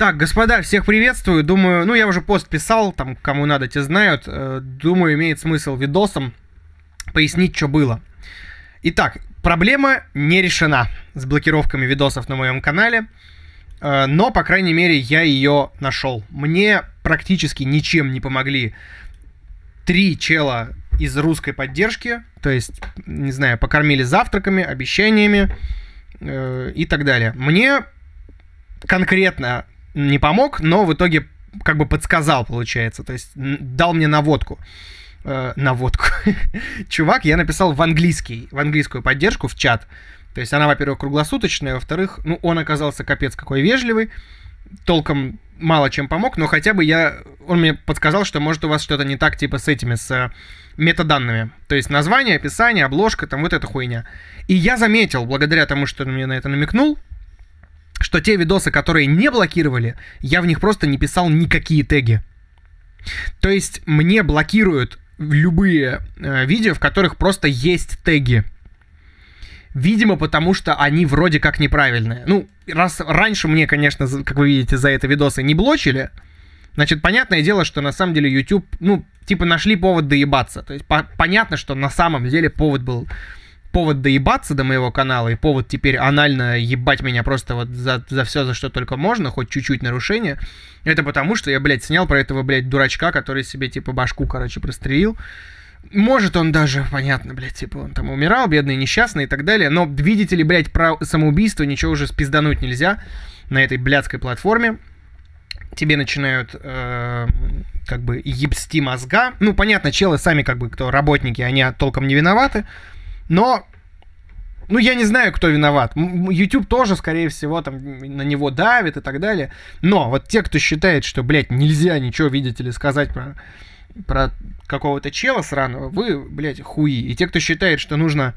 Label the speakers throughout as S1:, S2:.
S1: Так, господа, всех приветствую. Думаю, ну я уже пост писал, там кому надо, те знают. Э, думаю, имеет смысл видосом пояснить, что было. Итак, проблема не решена с блокировками видосов на моем канале. Э, но, по крайней мере, я ее нашел. Мне практически ничем не помогли три чела из русской поддержки. То есть, не знаю, покормили завтраками, обещаниями э, и так далее. Мне конкретно не помог, но в итоге как бы подсказал, получается, то есть дал мне наводку. Э, наводку. Чувак, я написал в английский, в английскую поддержку, в чат. То есть она, во-первых, круглосуточная, во-вторых, ну, он оказался капец какой вежливый, толком мало чем помог, но хотя бы я... Он мне подсказал, что может у вас что-то не так, типа с этими, с э, метаданными. То есть название, описание, обложка, там вот эта хуйня. И я заметил, благодаря тому, что он мне на это намекнул, что те видосы, которые не блокировали, я в них просто не писал никакие теги. То есть мне блокируют любые э, видео, в которых просто есть теги. Видимо, потому что они вроде как неправильные. Ну, раз раньше мне, конечно, как вы видите, за это видосы не блочили, значит, понятное дело, что на самом деле YouTube, ну, типа нашли повод доебаться. То есть по понятно, что на самом деле повод был повод доебаться до моего канала и повод теперь анально ебать меня просто вот за, за все, за что только можно, хоть чуть-чуть нарушение, это потому, что я, блядь, снял про этого, блядь, дурачка, который себе, типа, башку, короче, прострелил. Может, он даже, понятно, блядь, типа, он там умирал, бедный, несчастный и так далее, но, видите ли, блядь, про самоубийство ничего уже спиздануть нельзя на этой блядской платформе. Тебе начинают э, как бы ебсти мозга. Ну, понятно, челы сами как бы кто работники, они а, толком не виноваты. Но ну, я не знаю, кто виноват. YouTube тоже, скорее всего, там на него давит и так далее. Но вот те, кто считает, что, блядь, нельзя ничего, видите ли, сказать про, про какого-то чела сраного, вы, блядь, хуи. И те, кто считает, что нужно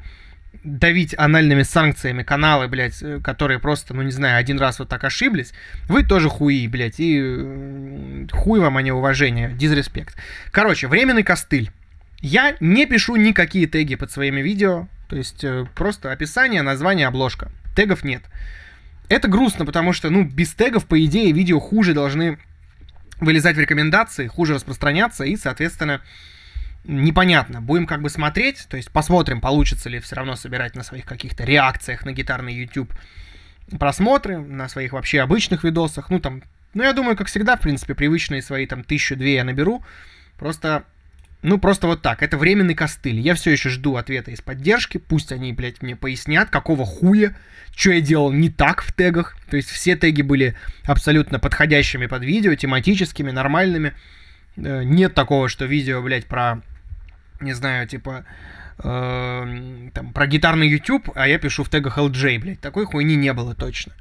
S1: давить анальными санкциями каналы, блядь, э, которые просто, ну не знаю, один раз вот так ошиблись, вы тоже хуи, блядь, и э, хуй вам, а не уважение, дизреспект. Короче, временный костыль. Я не пишу никакие теги под своими видео, то есть э, просто описание, название, обложка. Тегов нет. Это грустно, потому что, ну, без тегов, по идее, видео хуже должны вылезать в рекомендации, хуже распространяться и, соответственно, непонятно. Будем как бы смотреть, то есть посмотрим, получится ли все равно собирать на своих каких-то реакциях на гитарный YouTube просмотры, на своих вообще обычных видосах, ну там, ну я думаю, как всегда, в принципе, привычные свои там тысячу-две я наберу, просто ну, просто вот так. Это временный костыль. Я все еще жду ответа из поддержки. Пусть они, блядь, мне пояснят, какого хуя, что я делал не так в тегах. То есть все теги были абсолютно подходящими под видео, тематическими, нормальными. Э, нет такого, что видео, блядь, про, не знаю, типа, э, там, про гитарный YouTube, а я пишу в тегах LJ, блядь. Такой хуйни не было точно.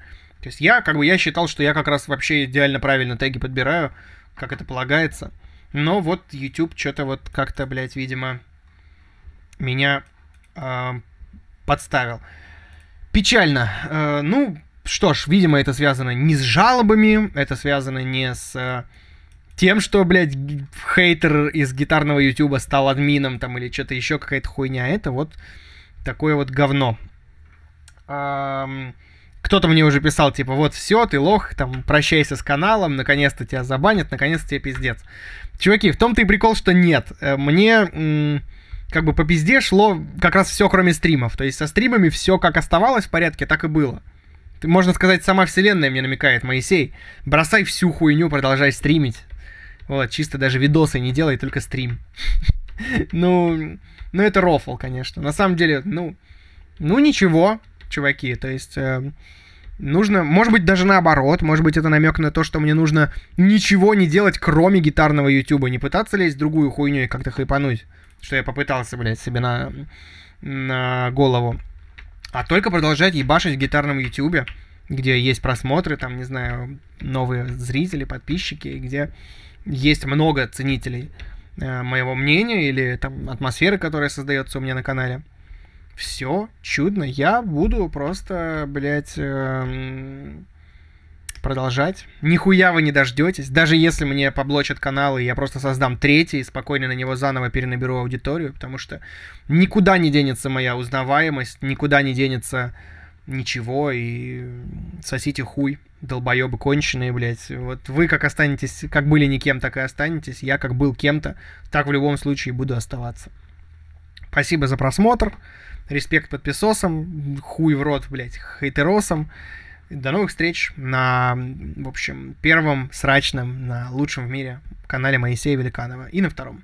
S1: То есть я, как бы, я считал, что я как раз вообще идеально правильно теги подбираю, как это полагается. Но вот YouTube что-то вот как-то, блядь, видимо, меня э, подставил. Печально. Э, ну, что ж, видимо, это связано не с жалобами, это связано не с э, тем, что, блядь, хейтер из гитарного YouTube стал админом там или что-то еще какая-то хуйня. Это вот такое вот говно. Эм, кто-то мне уже писал, типа, вот все, ты лох, там, прощайся с каналом, наконец-то тебя забанят, наконец-то тебе пиздец. Чуваки, в том-то и прикол, что нет. Э, мне как бы по пизде шло как раз все, кроме стримов. То есть со стримами все как оставалось в порядке, так и было. Можно сказать, сама вселенная мне намекает, Моисей, бросай всю хуйню, продолжай стримить. Вот, чисто даже видосы не делай, только стрим. Ну, ну это рофл, конечно. На самом деле, ну, ну ничего, чуваки. То есть э, нужно, может быть, даже наоборот, может быть, это намек на то, что мне нужно ничего не делать, кроме гитарного Ютуба, не пытаться лезть в другую хуйню и как-то хайпануть, что я попытался, блядь, себе на, на голову, а только продолжать ебашить в гитарном Ютубе, где есть просмотры, там, не знаю, новые зрители, подписчики, где есть много ценителей э, моего мнения или там атмосферы, которая создается у меня на канале. Все чудно. Я буду просто, блядь, эм, продолжать. Нихуя вы не дождетесь. Даже если мне поблочат каналы, я просто создам третий и спокойно на него заново перенаберу аудиторию, потому что никуда не денется моя узнаваемость, никуда не денется ничего, и сосите хуй, долбоебы конченые, блядь. Вот вы как останетесь, как были никем, так и останетесь. Я как был кем-то, так в любом случае буду оставаться. Спасибо за просмотр. Респект подписосам, хуй в рот, блядь, хейтеросам. До новых встреч на, в общем, первом срачном, на лучшем в мире канале Моисея Великанова и на втором.